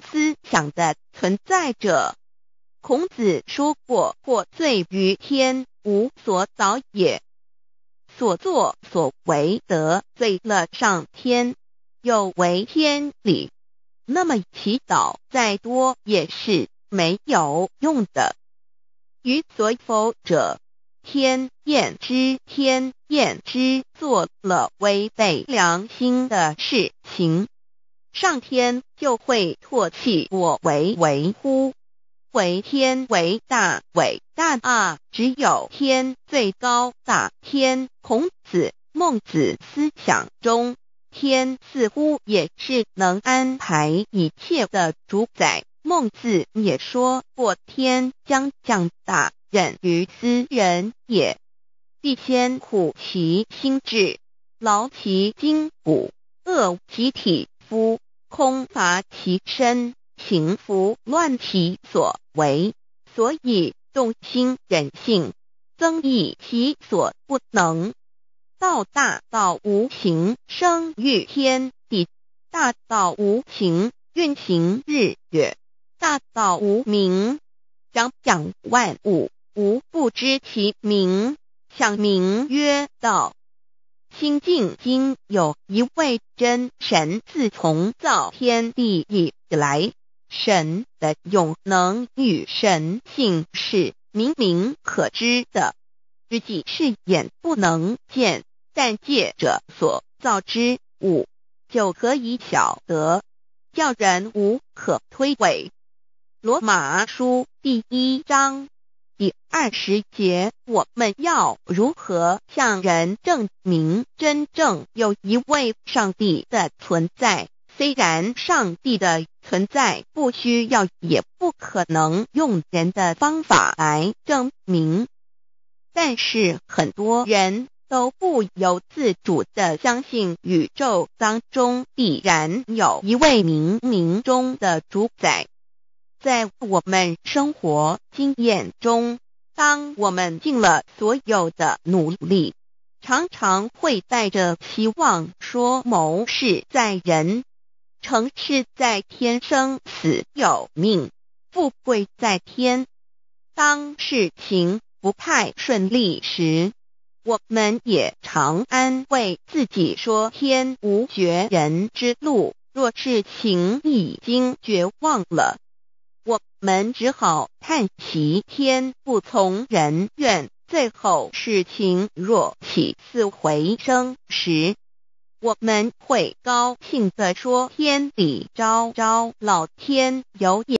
思想的存在者，孔子说过：“过罪于天，无所祷也。”所作所为得罪了上天，有违天理，那么祈祷再多也是没有用的。于所否者，天厌之，天厌之，做了违背良心的事情。上天就会唾弃我，为为乎？为天为大，伟大啊！只有天最高大。天，孔子、孟子思想中，天似乎也是能安排一切的主宰。孟子也说过：“天将降大任于斯人也，必先苦其心志，劳其筋骨，饿其体。”空乏其身，情服乱其所为，所以动心忍性，增益其所不能。道大，道无形，生育天地；大道无形，运行日月；大道无名，长养万物。无不知其名，想名曰道。清净经有一位真神，自从造天地以来，神的永能与神性是明明可知的，自己是眼不能见，但借者所造之物就可以晓得，叫人无可推诿。罗马书第一章。第二十节，我们要如何向人证明真正有一位上帝的存在？虽然上帝的存在不需要也不可能用人的方法来证明，但是很多人都不由自主的相信宇宙当中必然有一位冥冥中的主宰。在我们生活经验中，当我们尽了所有的努力，常常会带着期望说：“谋事在人，成事在天，生死有命，富贵在天。”当事情不太顺利时，我们也常安慰自己说：“天无绝人之路。”若是情已经绝望了。们只好叹其天不从人愿，最后事情若起死回生时，我们会高兴的说天理昭昭，老天有眼。”